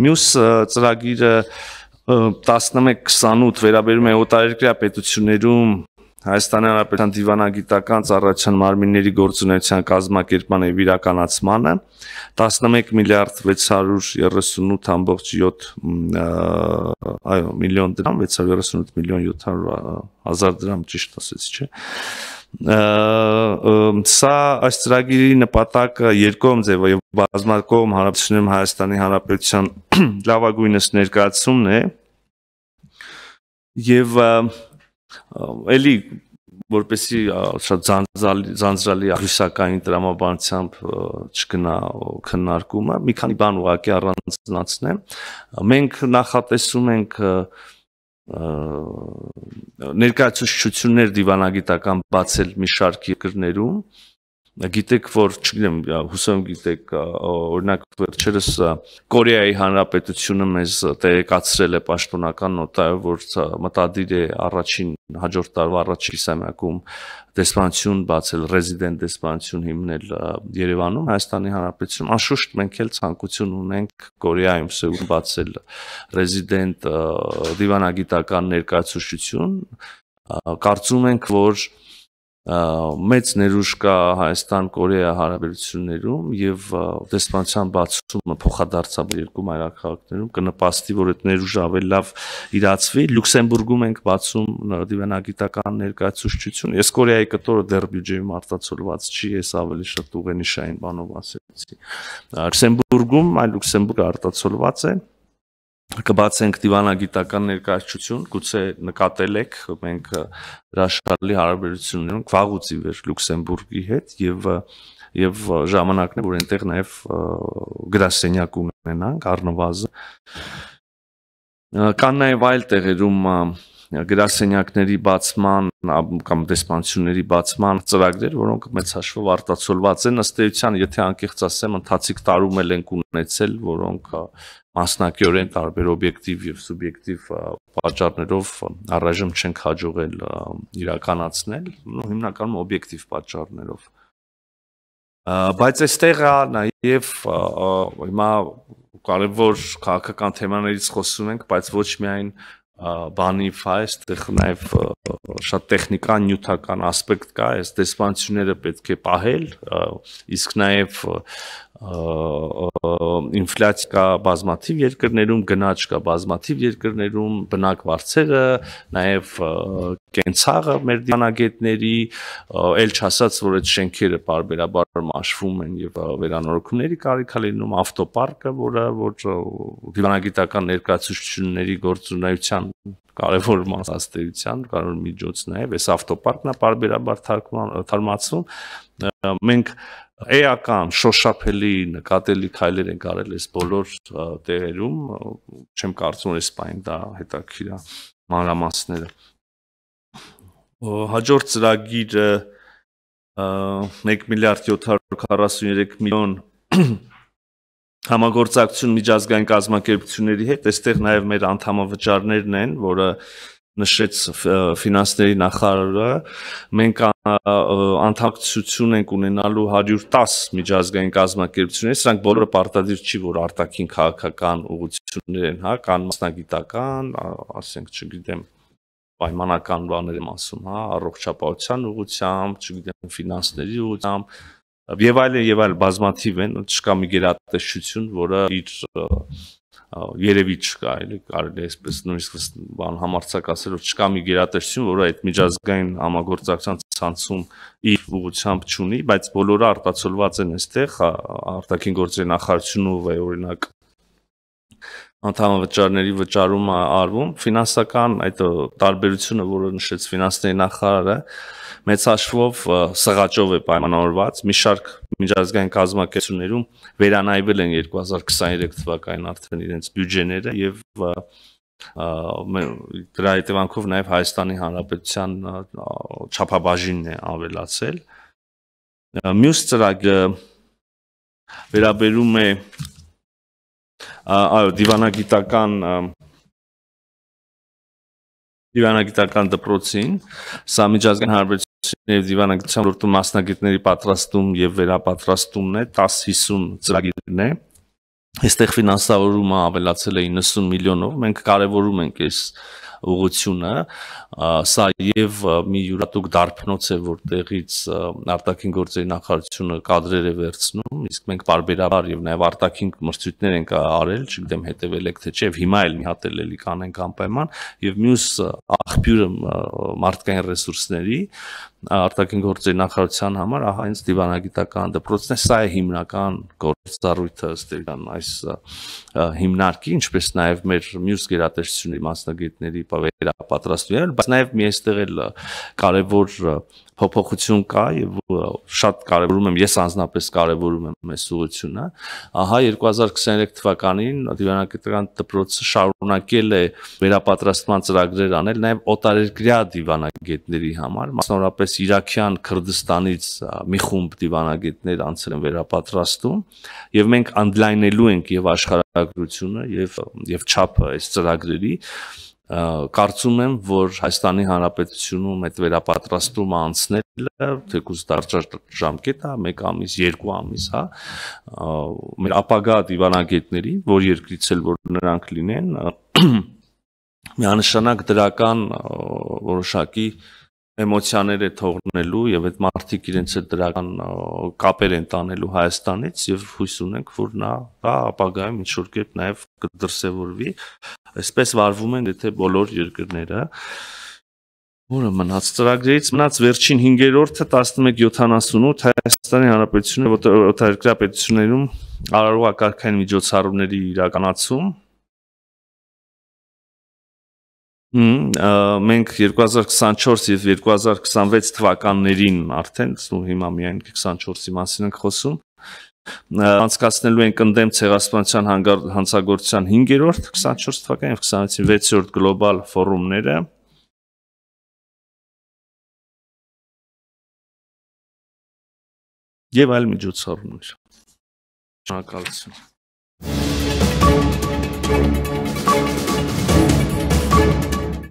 Մյուս ծրագիրը 11-28 վերաբերում է օտարերկրյա պետություններում Հայաստանի Հանրապետության դիվանագիտական ծառայության մարմինների գործունեության կազմակերպման եւ իրականացմանը 11 միլիարդ 638.7 այո միլիոն դրամ 638 միլիոն 700 հազար դրամ ճիշտ ասեցի, չէ՞ սա այս ծրագիրի նպատակը երկկողմ ձևով եւ բազմակողմ հարաբերություններում Հայաստանի Հանրապետության լավագույնս ներկայացումն է եւ ելի որպեսի շատ զանզալի զանզրալի հյուսակային դրամաբանությամբ չգնա քննարկումը մի քանի բան ուղակի առանձնացնեմ մենք նախատեսում ենք և, ներկայացուցչություններ դիվանագիտական բացել մի շարք երկրներում գիտեք որ չգիտեմ հուսամ գիտեք օրինակ վերջերս Կորեայի հանրապետությունը մեզ տեղեկացրել է պաշտոնական նոտայով որ մտադիր է առաջին հաջորդ տարվա առաջին սամյակում դեսպանություն բացել ռեզիդենտ դեսպանություն հիմնել Երևանում Հայաստանի Հանրապետությունում անշուշտ մենք էլ ցանկություն ունենք Կորեայում Սեուլ բացել ռեզիդենտ դիվանագիտական ներկայացուցչություն կարծում ենք որ և, մեծ ներուժ կա Հայաստան-Կորեա հարաբերություններում եւ դեսպանության բացումը փոխադարձաբար երկու մայրաքաղաքներում կնպաստի, որ այդ ներուժը ավելի լավ իրացվի։ Լյուքսեմբուրգում ենք բացում դիվանագիտական ներկայացուցչություն։ Ես Կորեայի կտորը դեռ բյուջեում արտացոլված չի, ես ավելի շատ ուղենիշային բանով ասեցի։ Լյուքսեմբուրգում, այլ Լյուքսեմբուրգը արտացոլված է։ Ա, կբացենք դիվանագիտական ներկայացություն, գուցե նկատել եք, մենք հրաշալի հարաբերություններ ունենք վաղուց ի վեր Լյուքսեմբուրգի հետ եւ եւ ժամանակն է որ այնտեղ նաեւ գրասենյակ ունենանք առնվազն կան նաեւ այլ տեղերում գրասենյակների բացման կամ դեսպանությունների բացման ծրագրեր, որոնք մեծ հաշվով արտացոլված են ըստ էության, եթե անկեղծ ասեմ, ընթացիկ տարում էլ ենք ունեցել, որոնք մասնակիորեն տարբեր օբյեկտիվ եւ սուբյեկտիվ պատճառներով առայժմ չենք հաջողել իրականացնել, հիմնականում օբյեկտիվ պատճառներով։ Բայց այստեղ նաեւ հիմա կարևոր քաղաքական թեմաներից խոսում ենք, բայց ոչ միայն բանի ֆայս դեղ նաև շատ տեխնիկան նյութական ասպեկտ կա այս դեսպանությունները պետք է պահել իսկ նաև ինֆլյացիա կա բազմաթիվ երկրներում, գնաճ կա բազմաթիվ երկրներում, բնակ վարձերը, նաև կենցաղը մեր դիվանագետների, ել չասած, որ այդ շենքերը բարբերաբար մաշվում են եւ վերանորոգումների կարիք է լինում, ավտոպարկը, որը որ դիվանագիտական ներկայացությունների գործունեության կարևոր մասաստերության, կարևոր միջոց նաև այս ավտոպարկն է բարբերաբար թարմացվում։ Մենք էական շոշափելի նկատելի քայլեր են կարել այս բոլոր տեղերում չեմ կարծում այս պայն դա հետաքրիր է մանրամասները հաջորդ ծրագիրը 1 միլիարդ 743 միլիոն համագործակցություն միջազգային կազմակերպությունների հետ, այստեղ նաև մեր անդամավճարներն են, որը նշեց ֆինանսների նախարարը մենք անդակցություն ենք ունենալու 110 միջազգային կազմակերպությունների սրանք բոլորը պարտադիր չի որ արտաքին քաղաքական ուղղություններ են հա կան մասնագիտական ասենք չգիտեմ պայմանական բաներ եմ ասում հա առողջապահության ուղղությամբ չգիտեմ ֆինանսների ուղղությամբ եւ այլն եւ այլ բազմաթիվ են չկա մի գերատեսչություն որը իր երևի չկա, էլի կարելի է այսպես նույնիսկ բան համարցակ ասել, որ չկա մի գերատեսչություն, որը այդ միջազգային համագործակցության ցանցում իր ուղղությամբ չունի, բայց բոլորը արտացոլված են այստեղ, արտաքին գործերի նախարարությունը ով է օրինակ անդամ վճարների վճարումը արվում ֆինանսական այդ տարբերությունը որը նշեց ֆինանսների նախարարը մեծ հաշվով սղաճով է պայմանավորված մի շարք միջազգային կազմակերպություններում վերանայվել են 2023 թվականին արդեն իրենց բյուջեները եւ դրա հետևանքով նաեւ Հայաստանի Հանրապետության չափաբաժինն է ավելացել մյուս ծրագիրը վերաբերում է այո, դիվանագիտական դիվանագիտական դպրոցին, սա միջազգային հարաբերությունների եւ դիվանագիտության ոլորտում մասնագետների պատրաստում եւ վերապատրաստումն է 1050 ծրագիրն է։ Այստեղ ֆինանսավորումը ավելացել է 90 միլիոնով։ Մենք կարևորում ենք այս ուղությունը, սա եւ մի յուրատուկ դարբնոց է, որտեղից արտաքին գործերի նախարարությունը կadrեր է վերցնում, իսկ մենք բարբերաբար եւ նաեւ արտաքին մրցույթներ ենք արել, չգիտեմ հետեւել եք թե չէ, հիմա էլ մի հատ էլ էլի կանենք անպայման եւ մյուս աղբյուրը մարդկային ռեսուրսների արտաքին գործերի նախարարության համար ահա հենց դիվանագիտական դպրոցն է սա է հիմնական գործառույթը ըստ էական այս հիմնարկի ինչպես նաև մեր մյուս գերատեսչությունների մասնագետների վերապատրաստվել, բայց նաև մի այստեղ էլ կարևոր փոփոխություն կա եւ շատ կարևորում եմ, ես անձնապես կարևորում եմ այս ուղությունը։ Ահա 2023 թվականին դիվանագիտական դպրոցը շարունակել է վերապատրաստման ծրագրեր անել նաեւ օտարերկրյա դիվանագետների համար, մասնավորապես Իրաքյան Քրդստանից մի խումբ դիվանագետներ անցել են վերապատրաստում եւ մենք անդլայնելու ենք եւ աշխարհագրությունը եւ եւ չափը այս ծրագրերի կարծում եմ, որ Հայաստանի Հանրապետությունում այդ վերապատրաստումը անցնելը թեկուզ դարձած ժամկետ է, 1 ամիս, 2 ամիս, հա, մեր ապագա դիվանագետների, որ երկրից էլ որ նրանք լինեն, միանշանակ դրական որոշակի որ էմոցիաներ է թողնելու եւ այդ մարդիկ իրենց հետ դրական կապեր են տանելու Հայաստանից եւ հույս ունենք որ նա դա հա, ապագայում ինչ որ կերպ նաեւ կդրսեւորվի այսպես վարվում են եթե բոլոր երկրները որը մնաց ծրագրերից մնաց վերջին 5-րդը 1178 Հայաստանի Հանրապետությունը օտարերկրյա պետություններում արարողակարգային միջոցառումների իրականացում մենք 2024 եւ 2026 թվականներին արդեն ու հիմա միայն 24-ի մասին ենք խոսում անցկացնելու ենք ընդդեմ ցեղասպանության հանցագործության 5-րդ 24 թվականին եւ 26-ին 6-րդ գլոբալ ֆորումները եւ այլ միջոցառումներ շնորհակալություն